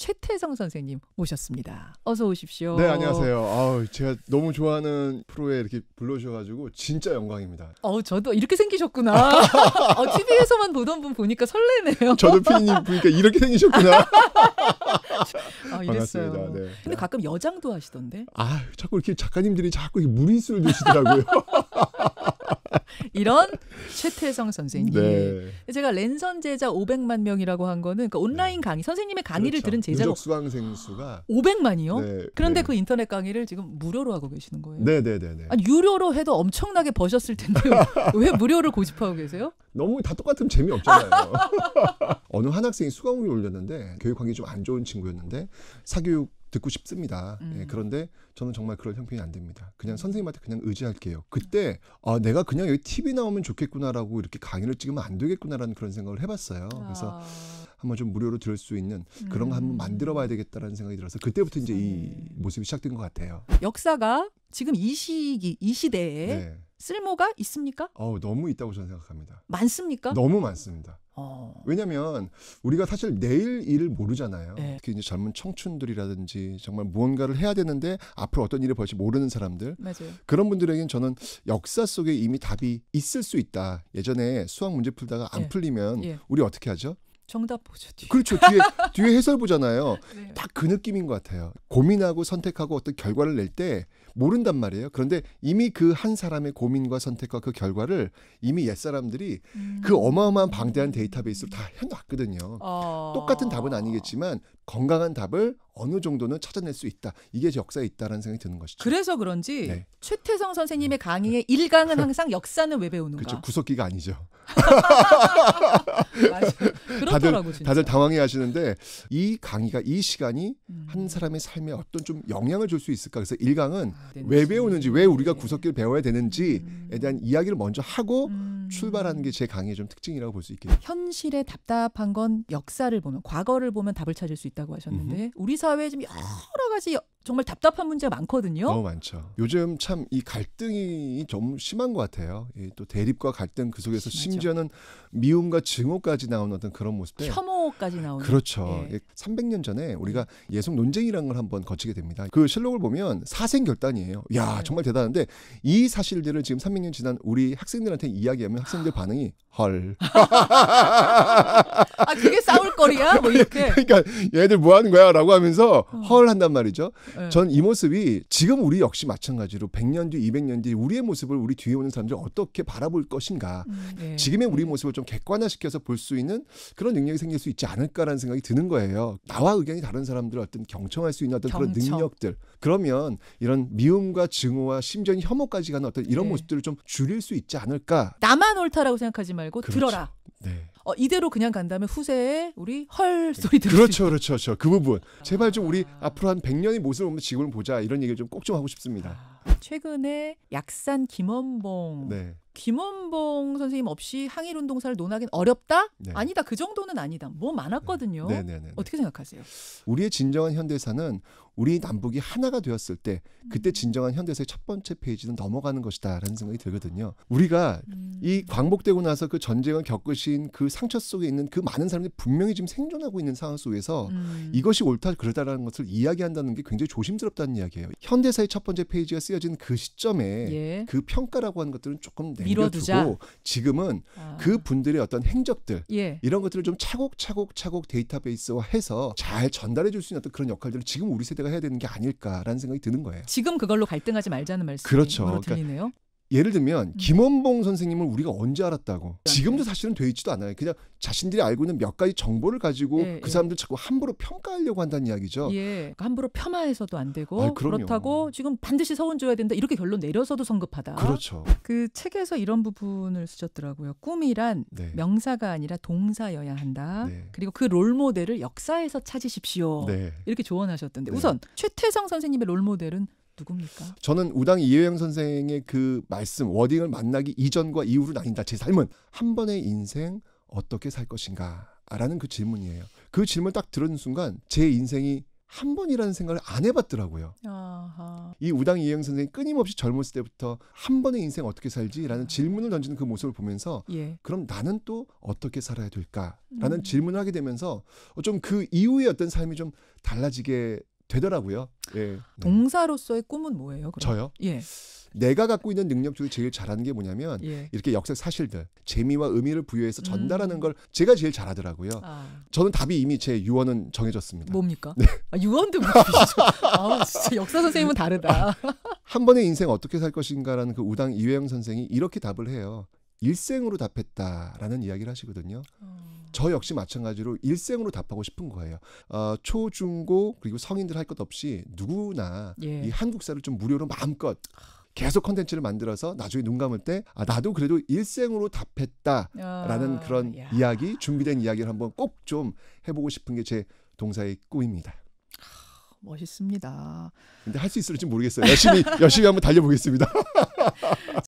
최태성 선생님 모셨습니다. 어서 오십시오. 네, 안녕하세요. 아우, 제가 너무 좋아하는 프로에 이렇게 불러주셔가지고 진짜 영광입니다. 어, 저도 이렇게 생기셨구나. 어, TV에서만 보던 분 보니까 설레네요. 저도 피디님 보니까 이렇게 생기셨구나. 아, 이랬어요. 네. 근데 네. 가끔 여장도 하시던데. 아, 자꾸 이렇게 작가님들이 자꾸 이렇게 무리수를 두시더라고요. 이런 최태성 선생님. 네. 제가 랜선 제자 500만 명이라고 한 거는 그러니까 온라인 네. 강의 선생님의 강의를 그렇죠. 들은 제자가 수강생 수가 500만이요. 네. 그런데 네. 그 인터넷 강의를 지금 무료로 하고 계시는 거예요. 네, 네, 네, 네. 아니, 유료로 해도 엄청나게 버셨을 텐데 왜 무료를 고집하고 계세요? 너무 다 똑같으면 재미없잖아요. 어느 한 학생이 수강 후에 올렸는데 교육 환경좀안 좋은 친구였는데 사교육 듣고 싶습니다. 예, 음. 예, 그런데 저는 정말 그럴 형편이 안 됩니다. 그냥 음. 선생님한테 그냥 의지할게요. 그때 아, 내가 그냥 여기 TV 나오면 좋겠구나라고 이렇게 강의를 찍으면 안 되겠구나라는 그런 생각을 해봤어요. 그래서 아. 한번 좀 무료로 들을 수 있는 그런 거 한번 음. 만들어 봐야 되겠다라는 생각이 들어서 그때부터 이제 이 모습이 시작된 것 같아요. 역사가 지금 이 시기 이 시대에 네. 쓸모가 있습니까? 어, 너무 있다고 저는 생각합니다. 많습니까? 너무 많습니다. 어. 왜냐하면 우리가 사실 내일 일을 모르잖아요. 네. 특히 이제 젊은 청춘들이라든지 정말 무언가를 해야 되는데 앞으로 어떤 일을 벌지 모르는 사람들 맞아요. 그런 분들에게는 저는 역사 속에 이미 답이 있을 수 있다. 예전에 수학 문제 풀다가 안 네. 풀리면 네. 우리 어떻게 하죠? 정답 보죠. 뒤에. 그렇죠. 뒤에 뒤에 해설 보잖아요. 네. 딱그 느낌인 것 같아요. 고민하고 선택하고 어떤 결과를 낼 때 모른단 말이에요. 그런데 이미 그 한 사람의 고민과 선택과 그 결과를 이미 옛 사람들이 음. 그 어마어마한 방대한 데이터베이스로 다 해놨거든요. 어. 똑같은 답은 아니겠지만 건강한 답을 어느 정도는 찾아낼 수 있다. 이게 역사에 있다라는 생각이 드는 것이죠. 그래서 그런지 네. 최태성 선생님의 강의의 일강은 항상 역사는 왜 배우는가? 그렇죠. 구석기가 아니죠. 다들, 다들 당황해 하시는데 이 강의가 이 시간이 음. 한 사람의 삶에 어떤 좀 영향을 줄 수 있을까? 그래서 일강은 아, 네, 왜 배우는지, 왜 우리가 네. 구석기를 배워야 되는지에 음. 대한 이야기를 먼저 하고 음. 출발하는 게 제 강의의 좀 특징이라고 볼 수 있겠네요. 현실에 답답한 건 역사를 보면 과거를 보면 답을 찾을 수 있다고 하셨는데 음 우리 사회에 지금 여러 가지 정말 답답한 문제가 많거든요. 너무 많죠. 요즘 참 이 갈등이 좀 심한 것 같아요. 또 대립과 갈등 그 속에서 심하죠. 심지어는 미움과 증오까지 나오는 어떤 그런 모습들. 혐오까지 나오는. 그렇죠. 예. 300년 전에 우리가 예. 예속 논쟁이라는 걸 한번 거치게 됩니다. 그 실록을 보면 사생 결단이에요. 야 네. 정말 대단한데 이 사실들을 지금 300년 지난 우리 학생들한테 이야기하면 학생들 반응이 헐. 아 그게 싸울 거리야? 뭐 그러니까 이렇게. 그러니까 얘들 뭐 하는 거야라고 하면서 어. 헐 한단 말이죠. 예. 전이 모습이 지금 우리 역시 마찬가지로 100년 뒤, 200년 뒤 우리의 모습을 우리 뒤에 오는 사람들이 어떻게 바라볼 것인가. 음, 네. 지금의 우리 네. 모습을 좀 객관화시켜서 볼 수 있는 그런 능력이 생길 수 있지 않을까라는 생각이 드는 거예요. 나와 의견이 다른 사람들을 어떤 경청할 수 있는 어떤 경청. 그런 능력들. 그러면 이런 미움과 증오와 심지어 혐오까지 가는 어떤 이런 네. 모습들을 좀 줄일 수 있지 않을까. 나만 옳다라고 생각하지 말고 그렇죠. 들어라. 네. 어, 이대로 그냥 간다면 후세에 우리 헐 네. 소리 들을 그렇죠, 그렇죠, 그렇죠. 그 부분. 제발 좀 우리 아. 앞으로 한 100년의 모습을 보면 지금을 보자 이런 얘기를 좀 꼭좀 좀 하고 싶습니다. 아, 최근에 약산 김원봉 네. 김원봉 선생님 없이 항일 운동사를 논하기는 어렵다? 네. 아니다. 그 정도는 아니다. 뭐 많았거든요. 네. 네, 네, 네. 네, 어떻게 생각하세요? 우리의 진정한 현대사는 우리 남북이 하나가 되었을 때 그때 음. 진정한 현대사의 첫 번째 페이지는 넘어가는 것이다라는 생각이 들거든요. 우리가 음. 이 광복되고 나서 그 전쟁을 겪으신 그 상처 속에 있는 그 많은 사람들이 분명히 지금 생존하고 있는 상황 속에서 음. 이것이 옳다 그러다라는 것을 이야기한다는 게 굉장히 조심스럽다는 이야기예요. 현대사의 첫 번째 페이지가 쓰여진 그 시점에 예. 그 평가라고 하는 것들은 조금 내 남겨두고 지금은 아. 그 분들의 어떤 행적들 예. 이런 것들을 좀 차곡차곡 차곡 데이터베이스화 해서 잘 전달해 줄 수 있는 어떤 그런 역할들을 지금 우리 세대가 해야 되는 게 아닐까라는 생각이 드는 거예요. 지금 그걸로 갈등하지 말자는 말씀. 그렇죠. 그러니까 예를 들면 음. 김원봉 선생님을 우리가 언제 알았다고 네. 지금도 사실은 돼 있지도 않아요. 그냥 자신들이 알고 있는 몇 가지 정보를 가지고 예, 그 예. 사람들 자꾸 함부로 평가하려고 한다는 이야기죠. 예, 그러니까 함부로 폄하해서도 안 되고 아, 그렇다고 지금 반드시 서운 줘야 된다 이렇게 결론 내려서도 성급하다. 그렇죠. 그 책에서 이런 부분을 쓰셨더라고요. 꿈이란 네. 명사가 아니라 동사여야 한다. 네. 그리고 그 롤모델을 역사에서 찾으십시오. 네. 이렇게 조언하셨던데 네. 우선 최태성 선생님의 롤모델은 누굽니까? 저는 우당 이효영 선생의 그 말씀 워딩을 만나기 이전과 이후로 나뉜다. 제 삶은 한 번의 인생 어떻게 살 것인가라는 그 질문이에요. 그 질문 딱 들은 순간 제 인생이 한 번이라는 생각을 안 해봤더라고요. 아하. 이 우당 이영 혜 선생이 끊임없이 젊었을 때부터 한 번의 인생 어떻게 살지라는 아. 질문을 던지는 그 모습을 보면서 예. 그럼 나는 또 어떻게 살아야 될까라는 음. 질문을 하게 되면서 좀 그 이후의 어떤 삶이 좀 달라지게 되더라고요. 예. 동사로서의 꿈은 뭐예요? 그럼? 저요? 예. 내가 갖고 있는 능력 중에 제일 잘하는 게 뭐냐면 예. 이렇게 역사 사실들 재미와 의미를 부여해서 전달하는 음. 걸 제가 제일 잘하더라고요. 아. 저는 답이 이미 제 유언은 정해졌습니다. 뭡니까? 네. 아, 유언도 무시죠. 아, 진짜 역사 선생님은 다르다. 아, 한 번의 인생 어떻게 살 것인가라는 그 우당 이회영 선생이 이렇게 답을 해요. 일생으로 답했다라는 이야기를 하시거든요. 음. 저 역시 마찬가지로 일생으로 답하고 싶은 거예요. 어, 초, 중, 고 그리고 성인들 할 것 없이 누구나 예. 이 한국사를 좀 무료로 마음껏 아. 계속 컨텐츠를 만들어서 나중에 눈 감을 때 아, 나도 그래도 일생으로 답했다라는 어, 그런 야. 이야기 준비된 이야기를 한번 꼭 좀 해보고 싶은 게 제 동사의 꿈입니다. 아, 멋있습니다. 근데 할 수 있을지 모르겠어요. 열심히 열심히 한번 달려보겠습니다.